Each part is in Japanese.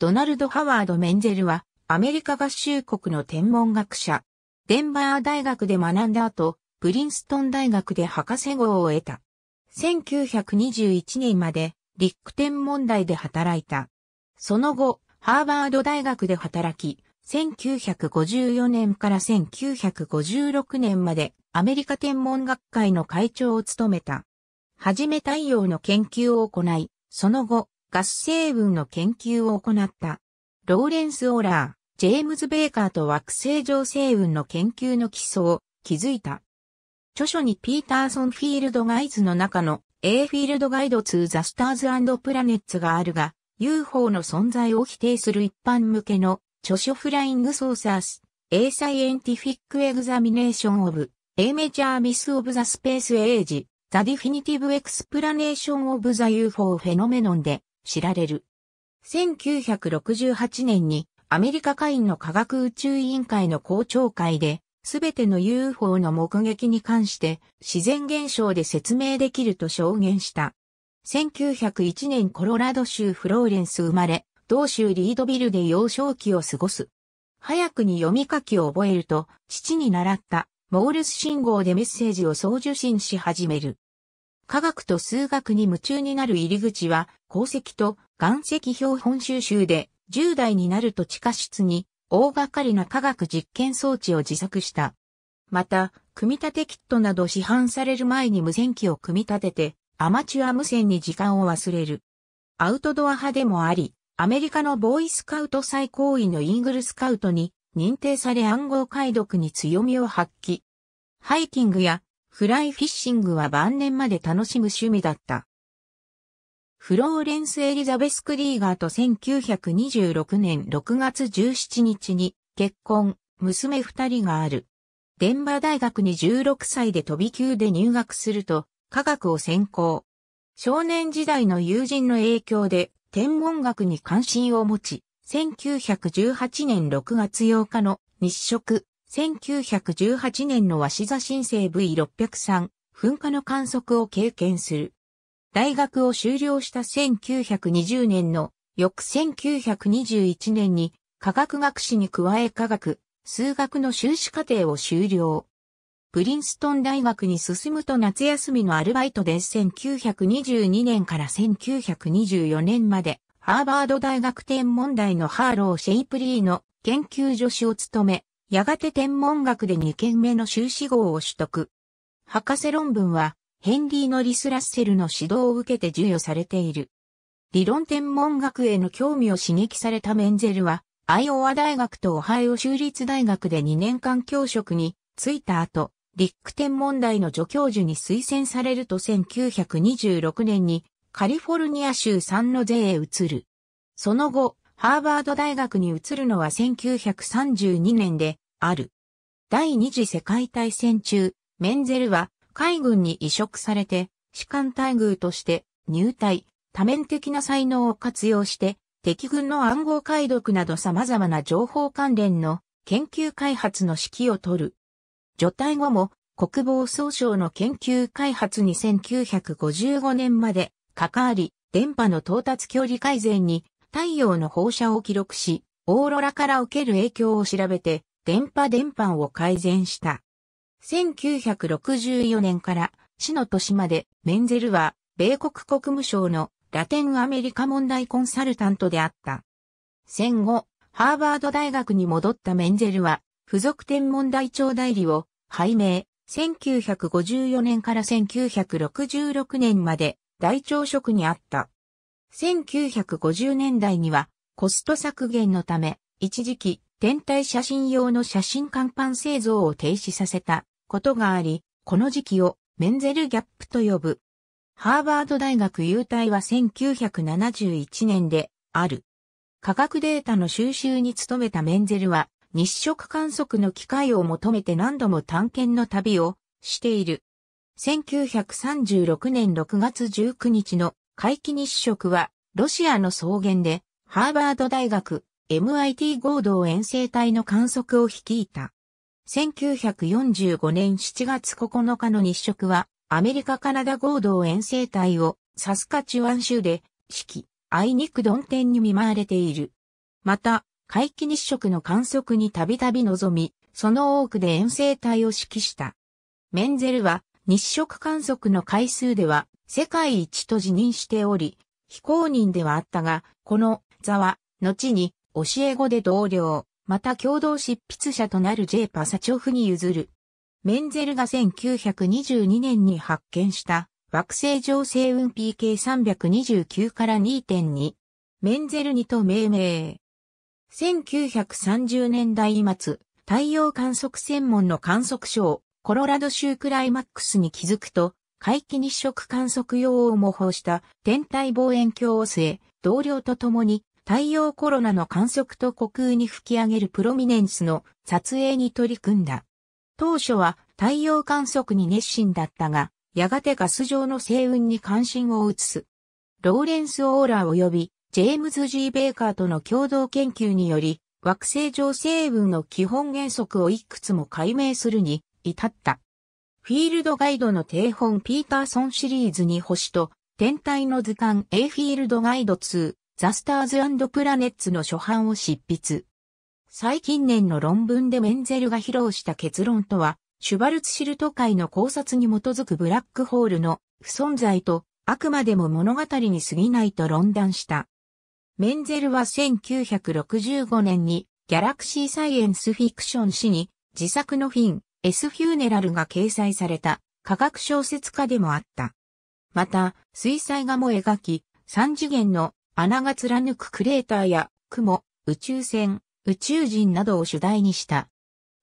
ドナルド・ハワード・メンゼルは、アメリカ合衆国の天文学者。デンバー大学で学んだ後、プリンストン大学で博士号を得た。1921年まで、リック天文台で働いた。その後、ハーバード大学で働き、1954年から1956年までアメリカ天文学会の会長を務めた。はじめ太陽の研究を行い、その後、ガス成分の研究を行った。ローレンス・オーラー、ジェームズ・ベーカーと惑星上成分の研究の基礎を築いた。著書にピーターソン・フィールド・ガイズの中の A フィールド・ガイド・ツー・ザ・スターズ・プラネッツがあるが、UFO の存在を否定する一般向けの著書フライング・ソーサース、A サイエンティフィック・エグザミネーション・オブ、A メジャー・ミス・オブ・ザ・スペース・エイジ、ザ・ディフィニ The エクスプラネーション・オブ・ザ・ UFO フェノメノンで、知られる。1968年にアメリカ下院の科学宇宙委員会の公聴会で、すべての UFO の目撃に関して自然現象で説明できると証言した。1901年コロラド州フローレンス生まれ、同州リードビルで幼少期を過ごす。早くに読み書きを覚えると、父に習ったモールス信号でメッセージを送受信し始める。科学と数学に夢中になる入り口は、鉱石と岩石標本収集で、10代になると地下室に大掛かりな科学実験装置を自作した。また、組み立てキットなど市販される前に無線機を組み立てて、アマチュア無線に時間を忘れる。アウトドア派でもあり、アメリカのボーイスカウト最高位のイーグルスカウトに認定され暗号解読に強みを発揮。ハイキングやフライフィッシングは晩年まで楽しむ趣味だった。フローレンス・エリザベス・クリーガーと1926年6月17日に結婚、娘二人がある。デンバ大学に16歳で飛び級で入学すると、科学を専攻。少年時代の友人の影響で天文学に関心を持ち、1918年6月8日の日食、1918年の鷲座新生 V603 噴火の観測を経験する。大学を修了した1920年の翌1921年に科学学士に加え科学、数学の修士課程を修了。プリンストン大学に進むと夏休みのアルバイトで1922年から1924年までハーバード大学天文台のハーロー・シェイプリーの研究助手を務め、やがて天文学で2件目の修士号を取得。博士論文は、ヘンリー・ノリス・ラッセルの指導を受けて授与されている。理論天文学への興味を刺激されたメンゼルは、アイオワ大学とオハイオ州立大学で2年間教職に就いた後、リック天文台の助教授に推薦されると1926年にカリフォルニア州サンノゼへ移る。その後、ハーバード大学に移るのは1932年である。第二次世界大戦中、メンゼルは海軍に移植されて、士官待遇として入隊、多面的な才能を活用して、敵軍の暗号解読など様々な情報関連の研究開発の指揮を取る。除隊後も国防総省の研究開発に1955年まで関わり、電波の到達距離改善に太陽の放射を記録し、オーロラから受ける影響を調べて、電波電波を改善した。1964年から死の年までメンゼルは米国国務省のラテンアメリカ問題コンサルタントであった。戦後、ハーバード大学に戻ったメンゼルは付属天文台長代理を拝命。1954年から1966年まで大長職にあった。1950年代にはコスト削減のため、一時期天体写真用の写真看板製造を停止させたことがあり、この時期をメンゼルギャップと呼ぶ。ハーバード大学優待は1971年である。科学データの収集に努めたメンゼルは日食観測の機会を求めて何度も探検の旅をしている。1936年6月19日の回帰日食は、ロシアの草原で、ハーバード大学、MIT 合同遠征隊の観測を率いた。1945年7月9日の日食は、アメリカ・カナダ合同遠征隊を、サスカチュワン州で、指揮、あいにく曇天に見舞われている。また、回帰日食の観測にたびたび臨み、その多くで遠征隊を指揮した。メンゼルは、日食観測の回数では世界一と自認しており、非公認ではあったが、この座は、後に教え子で同僚、また共同執筆者となる J パサチョフに譲る。メンゼルが1922年に発見した惑星上星雲 PK329 から2.2。メンゼル2と命名。1930年代末、太陽観測専門の観測所をコロラド州クライマックスに気づくと、回帰日食観測用を模倣した天体望遠鏡を据え、同僚と共に太陽コロナの観測と虚空に吹き上げるプロミネンスの撮影に取り組んだ。当初は太陽観測に熱心だったが、やがてガス状の星雲に関心を移す。ローレンス・オーラー及びジェームズ・ジー・ベーカーとの共同研究により、惑星上星雲の基本原則をいくつも解明するに至った。フィールドガイドの定本ピーターソンシリーズに星と、天体の図鑑 A フィールドガイド2、ザ・スターズプラネッツの初版を執筆。最近年の論文でメンゼルが披露した結論とは、シュバルツシルト界の考察に基づくブラックホールの不存在と、あくまでも物語に過ぎないと論断した。メンゼルは1965年にギャラクシーサイエンスフィクション誌に自作のフィン、S フューネラルが掲載された科学小説家でもあった。また、水彩画も描き、三次元の穴が貫くクレーターや雲、宇宙船、宇宙人などを主題にした。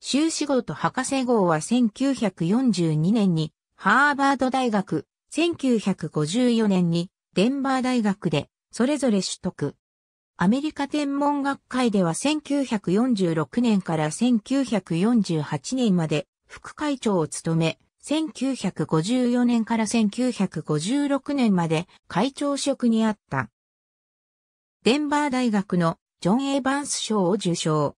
修士号と博士号は1942年にハーバード大学、1954年にデンバー大学でそれぞれ取得。アメリカ天文学会では1946年から1948年まで副会長を務め、1954年から1956年まで会長職にあった。デンバー大学のジョン・エイバンス賞を受賞。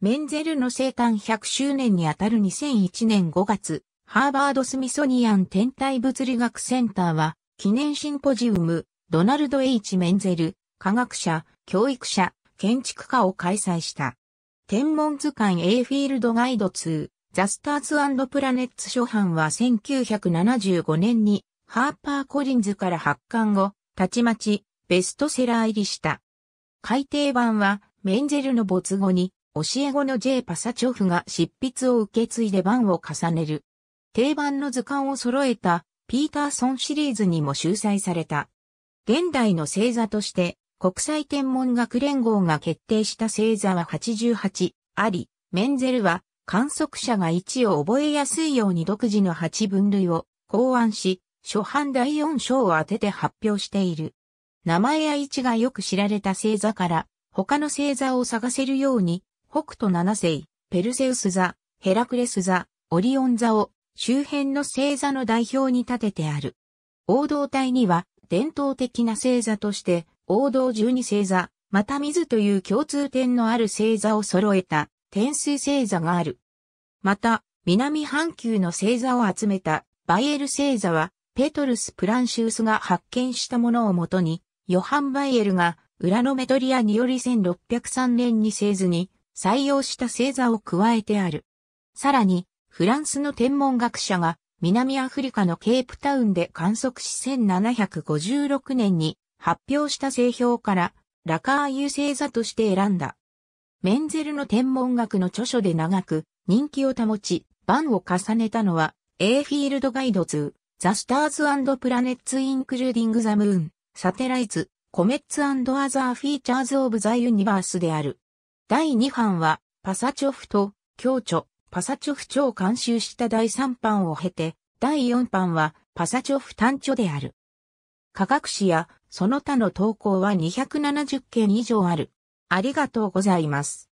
メンゼルの生誕100周年にあたる2001年5月、ハーバード・スミソニアン天体物理学センターは記念シンポジウム、ドナルド・ H・ メンゼル、科学者、教育者、建築家を開催した。天文図鑑 A フィールドガイド2、ザスターズプラネッツ初版は1975年にハーパーコリンズから発刊後、たちまちベストセラー入りした。改訂版はメンゼルの没後に教え子の J パサチョフが執筆を受け継いで版を重ねる。定番の図鑑を揃えたピーターソンシリーズにも収載された。現代の星座として国際天文学連合が決定した星座は88あり、メンゼルは観測者が位置を覚えやすいように独自の8分類を考案し、初版第4章を当てて発表している。名前や位置がよく知られた星座から、他の星座を探せるように、北斗七星、ペルセウス座、ヘラクレス座、オリオン座を周辺の星座の代表に立ててある。王道体には伝統的な星座として王道十二星座、また水という共通点のある星座を揃えた天水星座がある。また、南半球の星座を集めたバイエル星座は、ペトルス・プランシウスが発見したものをもとに、ヨハン・バイエルがウラノメトリアにより1603年に星図に採用した星座を加えてある。さらに、フランスの天文学者が南アフリカのケープタウンで観測し1756年に発表した製表から、ラカー優勢座として選んだ。メンゼルの天文学の著書で長く人気を保ち、版を重ねたのは、エーフィールドガイド2、ザ・スターズプラネッツ・インクルーディング・ザ・ムーン、サテライズ、コメッツアザー・フィーチャーズ・オブ・ザ・ユニバースである。第2版は、パサチョフと、協著、パサチョフ著を監修した第3版を経て、第4版は、パサチョフ単著である。科学史やその他の投稿は270件以上ある。ありがとうございます。